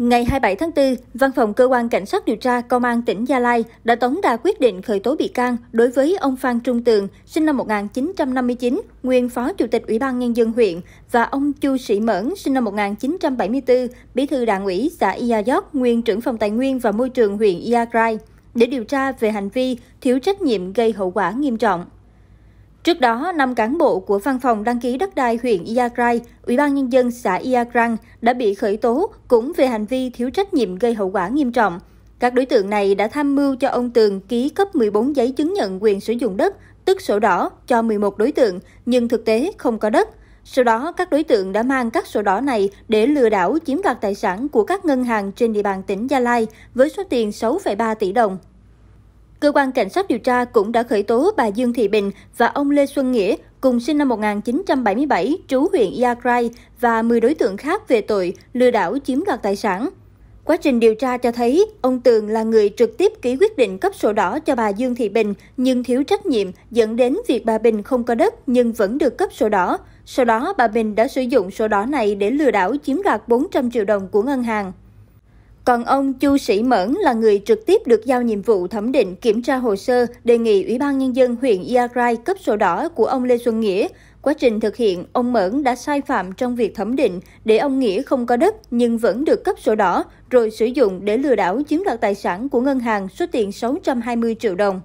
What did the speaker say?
Ngày 27 tháng 4, Văn phòng Cơ quan Cảnh sát điều tra Công an tỉnh Gia Lai đã tống đạt quyết định khởi tố bị can đối với ông Phan Trung Tường, sinh năm 1959, nguyên Phó Chủ tịch Ủy ban Nhân dân huyện, và ông Chu Sĩ Mẫn, sinh năm 1974, Bí thư Đảng ủy xã Ia Gióc, nguyên trưởng phòng Tài nguyên và Môi trường huyện Ia Grai, để điều tra về hành vi thiếu trách nhiệm gây hậu quả nghiêm trọng. Trước đó, năm cán bộ của Văn phòng đăng ký đất đai huyện Iagrai, Ủy ban Nhân dân xã Iagrang đã bị khởi tố cũng về hành vi thiếu trách nhiệm gây hậu quả nghiêm trọng. Các đối tượng này đã tham mưu cho ông Tường ký cấp 14 giấy chứng nhận quyền sử dụng đất, tức sổ đỏ, cho 11 đối tượng, nhưng thực tế không có đất. Sau đó, các đối tượng đã mang các sổ đỏ này để lừa đảo chiếm đoạt tài sản của các ngân hàng trên địa bàn tỉnh Gia Lai với số tiền 6,3 tỷ đồng. Cơ quan Cảnh sát điều tra cũng đã khởi tố bà Dương Thị Bình và ông Lê Xuân Nghĩa, cùng sinh năm 1977, trú huyện Iagrai và 10 đối tượng khác về tội lừa đảo chiếm đoạt tài sản. Quá trình điều tra cho thấy, ông Tường là người trực tiếp ký quyết định cấp sổ đỏ cho bà Dương Thị Bình nhưng thiếu trách nhiệm dẫn đến việc bà Bình không có đất nhưng vẫn được cấp sổ đỏ. Sau đó, bà Bình đã sử dụng sổ đỏ này để lừa đảo chiếm đoạt 400 triệu đồng của ngân hàng. Còn ông Chu Sĩ Mẫn là người trực tiếp được giao nhiệm vụ thẩm định kiểm tra hồ sơ đề nghị Ủy ban Nhân dân huyện Iagrai cấp sổ đỏ của ông Lê Xuân Nghĩa. Quá trình thực hiện, ông Mẫn đã sai phạm trong việc thẩm định để ông Nghĩa không có đất nhưng vẫn được cấp sổ đỏ, rồi sử dụng để lừa đảo chiếm đoạt tài sản của ngân hàng số tiền 620 triệu đồng.